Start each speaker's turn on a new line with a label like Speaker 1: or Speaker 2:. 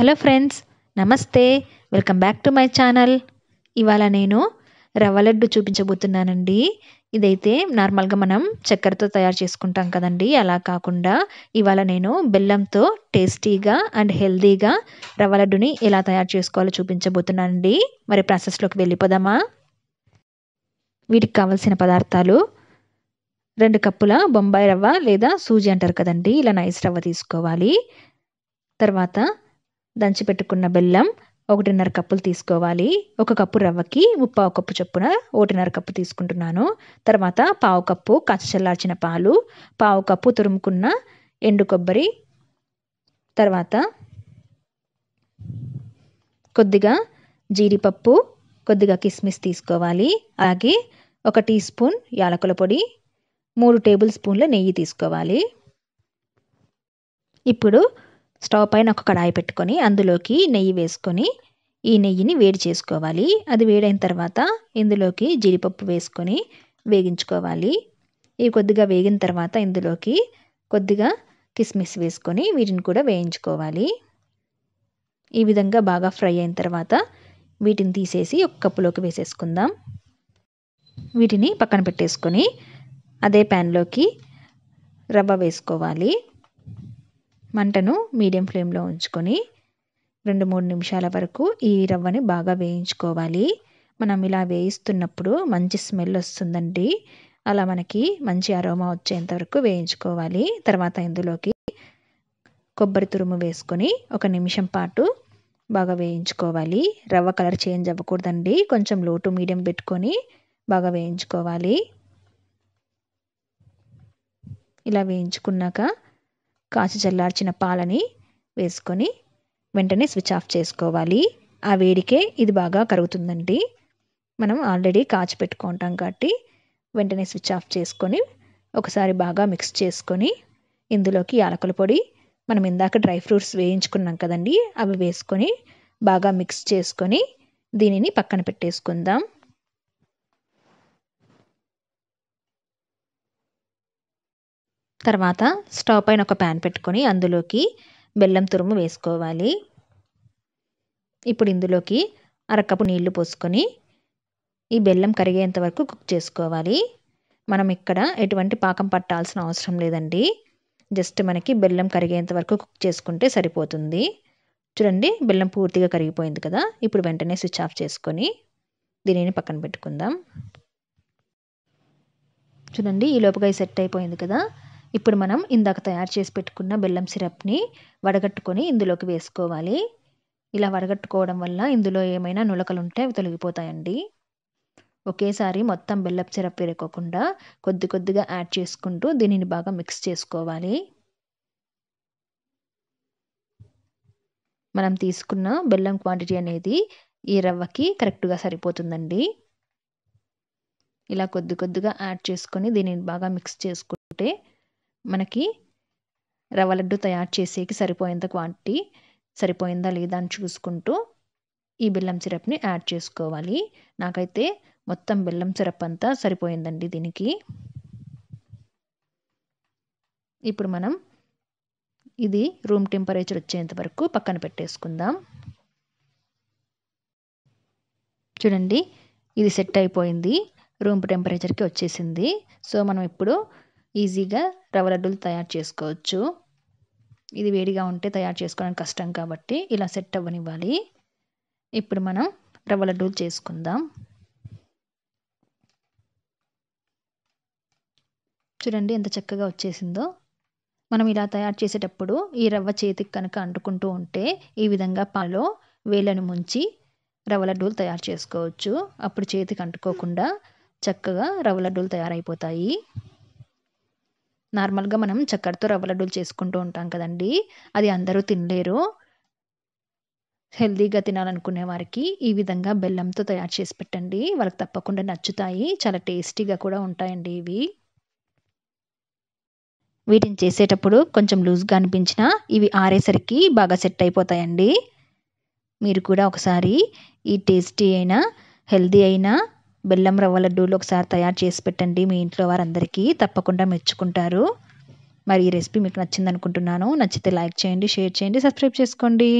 Speaker 1: hello friends నమస్తే welcome back to my channel ఇవాళ నేను రవ్వ లడ్డు చూపించబోతున్నానండి ఇదైతే నార్మల్గా మనం చక్కెరతో తయారు చేసుకుంటాం కదండి అలా కాకుండా ఇవాళ నేను బెల్లంతో టేస్టీగా అండ్ హెల్దీగా రవ్వ లడ్డుని ఎలా తయారు చేసుకోవాలో చూపించబోతున్నానండి మరి ప్రాసెస్లోకి వెళ్ళిపోదామా వీటికి కావలసిన పదార్థాలు రెండు కప్పుల బొంబాయి రవ్వ లేదా సూజీ అంటారు కదండి ఇలా నైస్ రవ్వ తీసుకోవాలి తర్వాత దంచిపెట్టుకున్న బెల్లం ఒకటిన్నర కప్పులు తీసుకోవాలి ఒక కప్పు రవ్వకి ఉప్పావు కప్పు చొప్పున ఒకటిన్నర కప్పు తీసుకుంటున్నాను తర్వాత పావు కప్పు చల్లార్చిన పాలు పావు కప్పు తురుముకున్న ఎండు కొబ్బరి తర్వాత కొద్దిగా జీడిపప్పు కొద్దిగా కిస్మిస్ తీసుకోవాలి అలాగే ఒక టీ స్పూన్ యాలకుల పొడి మూడు టేబుల్ స్పూన్ల నెయ్యి తీసుకోవాలి ఇప్పుడు స్టవ్ పైన ఒక కడాయి పెట్టుకొని అందులోకి నెయ్యి వేసుకొని ఈ నెయ్యిని వేడి చేసుకోవాలి అది వేడైన తర్వాత ఇందులోకి జీడిపప్పు వేసుకొని వేగించుకోవాలి ఇవి కొద్దిగా వేగిన తర్వాత ఇందులోకి కొద్దిగా కిస్మిస్ వేసుకొని వీటిని కూడా వేయించుకోవాలి ఈ విధంగా బాగా ఫ్రై అయిన తర్వాత వీటిని తీసేసి ఒక కప్పులోకి వేసేసుకుందాం వీటిని పక్కన పెట్టేసుకొని అదే ప్యాన్లోకి రవ్వ వేసుకోవాలి మంటను మీడియం ఫ్లేమ్లో ఉంచుకొని రెండు మూడు నిమిషాల వరకు ఈ రవ్వని బాగా వేయించుకోవాలి మనం ఇలా వేయిస్తున్నప్పుడు మంచి స్మెల్ వస్తుందండి అలా మనకి మంచి అరోమా వచ్చేంత వరకు వేయించుకోవాలి తర్వాత ఇందులోకి కొబ్బరి తురుము వేసుకొని ఒక నిమిషం పాటు బాగా వేయించుకోవాలి రవ్వ కలర్ చేంజ్ అవ్వకూడదండి కొంచెం లోటు మీడియం పెట్టుకొని బాగా వేయించుకోవాలి ఇలా వేయించుకున్నాక కాచి చల్లార్చిన పాలని వేసుకొని వెంటనే స్విచ్ ఆఫ్ చేసుకోవాలి ఆ వేడికే ఇది బాగా కరుగుతుందండి మనం ఆల్రెడీ కాచి పెట్టుకుంటాం కాబట్టి వెంటనే స్విచ్ ఆఫ్ చేసుకొని ఒకసారి బాగా మిక్స్ చేసుకొని ఇందులోకి యాలకుల పొడి మనం ఇందాక డ్రై ఫ్రూట్స్ వేయించుకున్నాం కదండి అవి వేసుకొని బాగా మిక్స్ చేసుకొని దీనిని పక్కన పెట్టేసుకుందాం తర్వాత స్టవ్ పైన ఒక ప్యాన్ పెట్టుకొని అందులోకి బెల్లం తురుము వేసుకోవాలి ఇప్పుడు ఇందులోకి అరకప్పు నీళ్లు పోసుకొని ఈ బెల్లం కరిగేంత వరకు కుక్ చేసుకోవాలి మనం ఇక్కడ ఎటువంటి పాకం పట్టాల్సిన అవసరం లేదండి జస్ట్ మనకి బెల్లం కరిగేంత వరకు కుక్ చేసుకుంటే సరిపోతుంది చూడండి బెల్లం పూర్తిగా కరిగిపోయింది కదా ఇప్పుడు వెంటనే స్విచ్ ఆఫ్ చేసుకొని దీనిని పక్కన పెట్టుకుందాం చూడండి ఈ లోపుగా సెట్ అయిపోయింది కదా ఇప్పుడు మనం ఇందాక తయారు చేసి పెట్టుకున్న బెల్లం సిరప్ని వడగట్టుకొని ఇందులోకి వేసుకోవాలి ఇలా వడగట్టుకోవడం వల్ల ఇందులో ఏమైనా నులకలు ఉంటే అవి తొలగిపోతాయండి ఒకేసారి మొత్తం బెల్లం సిరప్ పెరగకుండా కొద్ది కొద్దిగా యాడ్ చేసుకుంటూ దీనిని బాగా మిక్స్ చేసుకోవాలి మనం తీసుకున్న బెల్లం క్వాంటిటీ అనేది ఈ రవ్వకి కరెక్ట్గా సరిపోతుందండి ఇలా కొద్ది కొద్దిగా యాడ్ చేసుకొని దీనిని బాగా మిక్స్ చేసుకుంటే మనకి రవ్వ లడ్డు తయారు చేసేకి సరిపోయేంత క్వాంటిటీ సరిపోయిందా లేదా అని చూసుకుంటూ ఈ బెల్లం సిరప్ని యాడ్ చేసుకోవాలి నాకైతే మొత్తం బెల్లం సిరప్ అంతా సరిపోయిందండి దీనికి ఇప్పుడు మనం ఇది రూమ్ టెంపరేచర్ వచ్చేంత వరకు పక్కన పెట్టేసుకుందాం చూడండి ఇది సెట్ అయిపోయింది రూమ్ టెంపరేచర్కి వచ్చేసింది సో మనం ఇప్పుడు ఈజీగా రవ్వ లడ్డూలు తయారు చేసుకోవచ్చు ఇది వేడిగా ఉంటే తయారు చేసుకోవడం కష్టం కాబట్టి ఇలా సెట్ అవ్వనివ్వాలి ఇప్పుడు మనం రవ్వ లడ్డూలు చేసుకుందాం చూడండి ఎంత చక్కగా వచ్చేసిందో మనం ఇలా తయారు చేసేటప్పుడు ఈ రవ్వ చేతికి కనుక అంటుకుంటూ ఉంటే ఈ విధంగా పాలో వేలను ముంచి రవ్వ లడ్డూలు తయారు చేసుకోవచ్చు అప్పుడు చేతికి అంటుకోకుండా చక్కగా రవ్వ లడ్డూలు తయారైపోతాయి నార్మల్గా మనం చక్కెరతో రవ్వ లడ్డూలు చేసుకుంటూ ఉంటాం కదండి అది అందరూ తినలేరు హెల్దీగా తినాలనుకునే వారికి ఈ విధంగా బెల్లంతో తయారు చేసి పెట్టండి వాళ్ళకి తప్పకుండా నచ్చుతాయి చాలా టేస్టీగా కూడా ఉంటాయండి ఇవి వీటిని చేసేటప్పుడు కొంచెం లూజ్గా అనిపించినా ఇవి ఆరేసరికి బాగా సెట్ అయిపోతాయండి మీరు కూడా ఒకసారి ఈ టేస్టీ అయినా హెల్దీ అయినా బెల్లం రవ్వ లడ్డూలు ఒకసారి తయారు చేసి పెట్టండి మీ ఇంట్లో వారందరికీ తప్పకుండా మెచ్చుకుంటారు మరి ఈ రెసిపీ మీకు నచ్చింది అనుకుంటున్నాను నచ్చితే లైక్ చేయండి షేర్ చేయండి సబ్స్క్రైబ్ చేసుకోండి